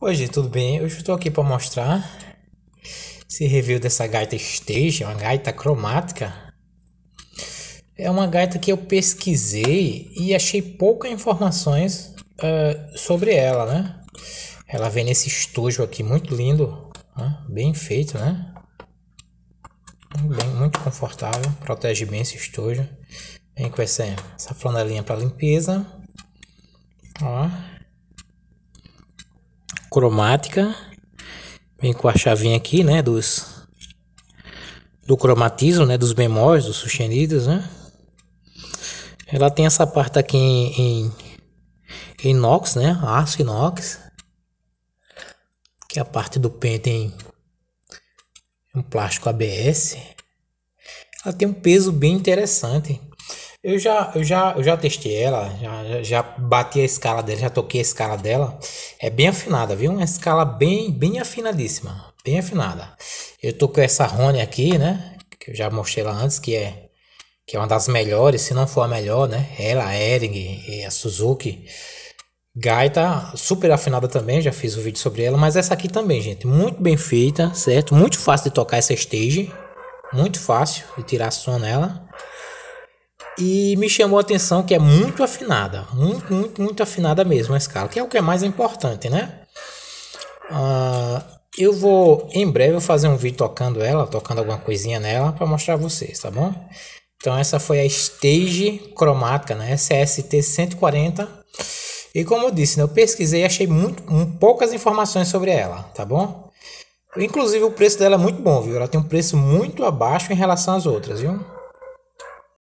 Hoje, tudo bem? Hoje estou aqui para mostrar esse review dessa gaita stage, é uma gaita cromática. É uma gaita que eu pesquisei e achei poucas informações uh, sobre ela, né? Ela vem nesse estojo aqui, muito lindo, né? bem feito, né? Bem, muito confortável, protege bem esse estojo. Vem com essa, essa flanelinha para limpeza. Ó, cromática. Vem com a chavinha aqui, né, dos do cromatismo, né, dos bemóis, dos sustenidos, né? Ela tem essa parte aqui em, em inox, né, aço inox. Que é a parte do pente em um plástico ABS. Ela tem um peso bem interessante. Eu já, eu já, eu já testei ela, já, já bati a escala dela, já toquei a escala dela. É bem afinada, viu? Uma escala bem, bem afinadíssima, bem afinada. Eu tô com essa Rony aqui, né? Que eu já mostrei lá antes, que é que é uma das melhores, se não for a melhor, né? Ela, a Ering e a Suzuki. Gaita, tá super afinada também, já fiz um vídeo sobre ela, mas essa aqui também, gente, muito bem feita, certo? Muito fácil de tocar essa stage, muito fácil de tirar som nela. E me chamou a atenção que é muito afinada, muito, muito, muito afinada mesmo a escala, que é o que é mais importante, né? Ah, eu vou, em breve, fazer um vídeo tocando ela, tocando alguma coisinha nela para mostrar a vocês, tá bom? Então essa foi a Stage Cromática, né? SST 140. E como eu disse, né? eu pesquisei e achei muito, um, poucas informações sobre ela, tá bom? Inclusive o preço dela é muito bom, viu? Ela tem um preço muito abaixo em relação às outras, viu?